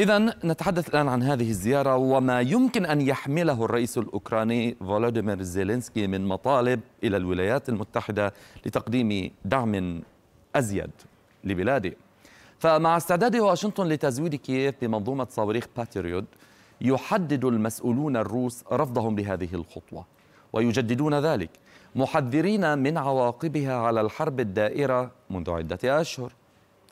إذا نتحدث الآن عن هذه الزيارة وما يمكن أن يحمله الرئيس الأوكراني فولوديمير زيلينسكي من مطالب إلى الولايات المتحدة لتقديم دعم أزيد لبلاده فمع استعداد واشنطن لتزويد كييف بمنظومة صواريخ باتريوت يحدد المسؤولون الروس رفضهم لهذه الخطوة ويجددون ذلك محذرين من عواقبها على الحرب الدائرة منذ عدة أشهر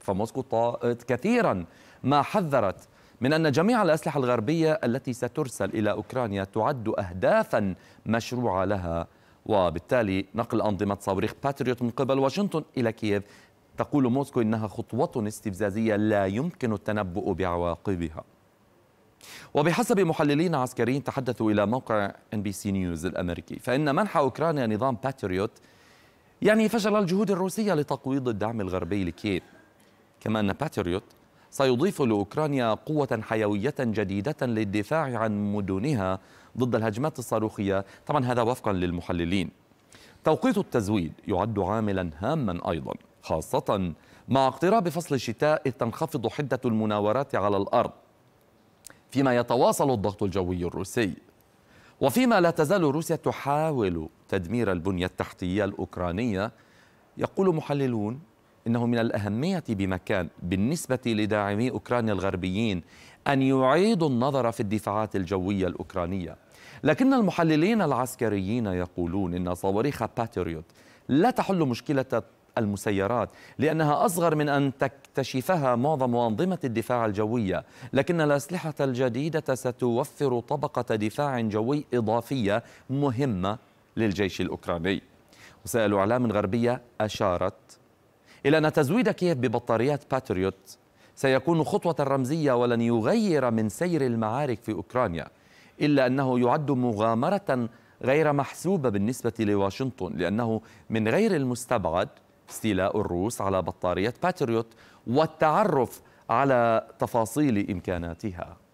فموسكو طالت كثيرا ما حذرت من أن جميع الأسلحة الغربية التي سترسل إلى أوكرانيا تعد أهدافا مشروعة لها وبالتالي نقل أنظمة صواريخ باتريوت من قبل واشنطن إلى كييف تقول موسكو إنها خطوة استفزازية لا يمكن التنبؤ بعواقبها وبحسب محللين عسكريين تحدثوا إلى موقع ان بي سي نيوز الأمريكي فإن منح أوكرانيا نظام باتريوت يعني فشل الجهود الروسية لتقويض الدعم الغربي لكييف كما أن باتريوت سيضيف لأوكرانيا قوة حيوية جديدة للدفاع عن مدنها ضد الهجمات الصاروخية طبعا هذا وفقا للمحللين توقيت التزويد يعد عاملا هاما أيضا خاصة مع اقتراب فصل الشتاء إذ تنخفض حدة المناورات على الأرض فيما يتواصل الضغط الجوي الروسي وفيما لا تزال روسيا تحاول تدمير البنية التحتية الأوكرانية يقول محللون انه من الاهميه بمكان بالنسبه لداعمي اوكرانيا الغربيين ان يعيدوا النظر في الدفاعات الجويه الاوكرانيه لكن المحللين العسكريين يقولون ان صواريخ باتريوت لا تحل مشكله المسيرات لأنها أصغر من أن تكتشفها معظم أنظمة الدفاع الجوية لكن الأسلحة الجديدة ستوفر طبقة دفاع جوي إضافية مهمة للجيش الأوكراني وسائل أعلام غربية أشارت إلى أن تزويد كييف ببطاريات باتريوت سيكون خطوة رمزية ولن يغير من سير المعارك في أوكرانيا إلا أنه يعد مغامرة غير محسوبة بالنسبة لواشنطن لأنه من غير المستبعد استيلاء الروس على بطارية باتريوت والتعرف على تفاصيل إمكاناتها